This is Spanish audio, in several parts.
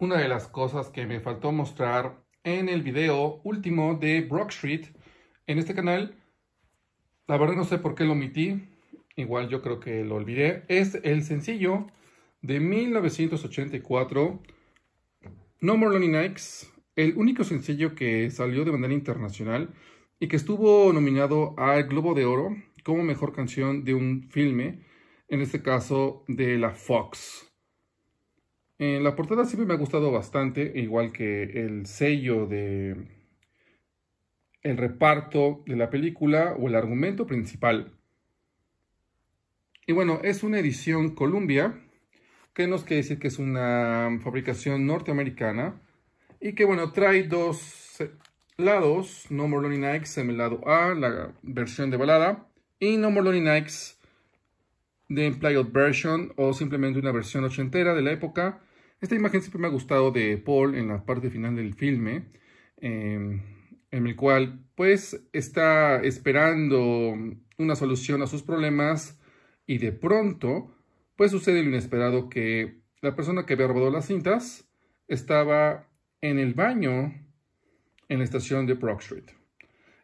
una de las cosas que me faltó mostrar en el video último de Brock Street en este canal. La verdad no sé por qué lo omití, igual yo creo que lo olvidé. Es el sencillo de 1984, No More Lonely Nights, el único sencillo que salió de manera internacional y que estuvo nominado al Globo de Oro como mejor canción de un filme, en este caso de la Fox. Eh, la portada siempre me ha gustado bastante, igual que el sello de el reparto de la película o el argumento principal. Y bueno, es una edición Columbia, que nos quiere decir que es una fabricación norteamericana y que bueno, trae dos eh, lados, No More Lonely Nights en el lado A, la versión de balada, y No More Lonely Nights, The Implied Version, o simplemente una versión ochentera de la época, esta imagen siempre me ha gustado de Paul en la parte final del filme, em, en el cual pues está esperando una solución a sus problemas y de pronto pues sucede lo inesperado que la persona que había robado las cintas estaba en el baño en la estación de Brock Street.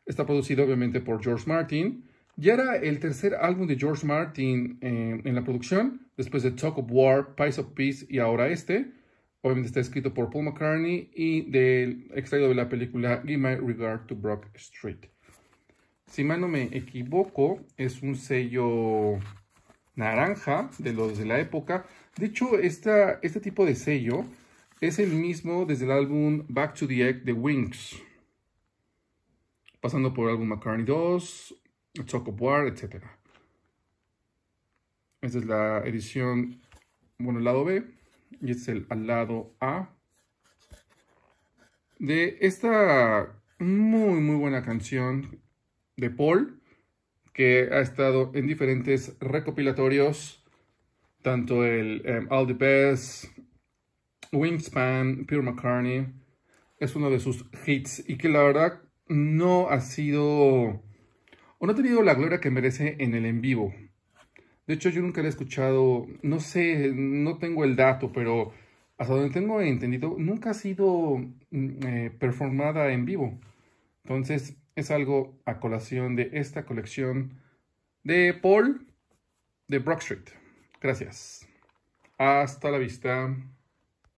Está producido obviamente por George Martin. Ya era el tercer álbum de George Martin eh, en la producción, después de Talk of War, Pies of Peace y ahora este. Obviamente está escrito por Paul McCartney y del extraído de la película Give My Regard to Brock Street. Si mal no me equivoco, es un sello naranja de los de la época. De hecho, este tipo de sello es el mismo desde el álbum Back to the Egg de Wings. Pasando por el álbum McCartney 2, of War, etc. Esta es la edición, bueno, el lado B y este es el al lado A de esta muy muy buena canción de Paul que ha estado en diferentes recopilatorios tanto el em, All the Best, Wingspan, Peter McCartney es uno de sus hits y que la verdad no ha sido o no ha tenido la gloria que merece en el en vivo de hecho, yo nunca la he escuchado, no sé, no tengo el dato, pero hasta donde tengo entendido, nunca ha sido mm, eh, performada en vivo. Entonces, es algo a colación de esta colección de Paul de Brock Street. Gracias. Hasta la vista.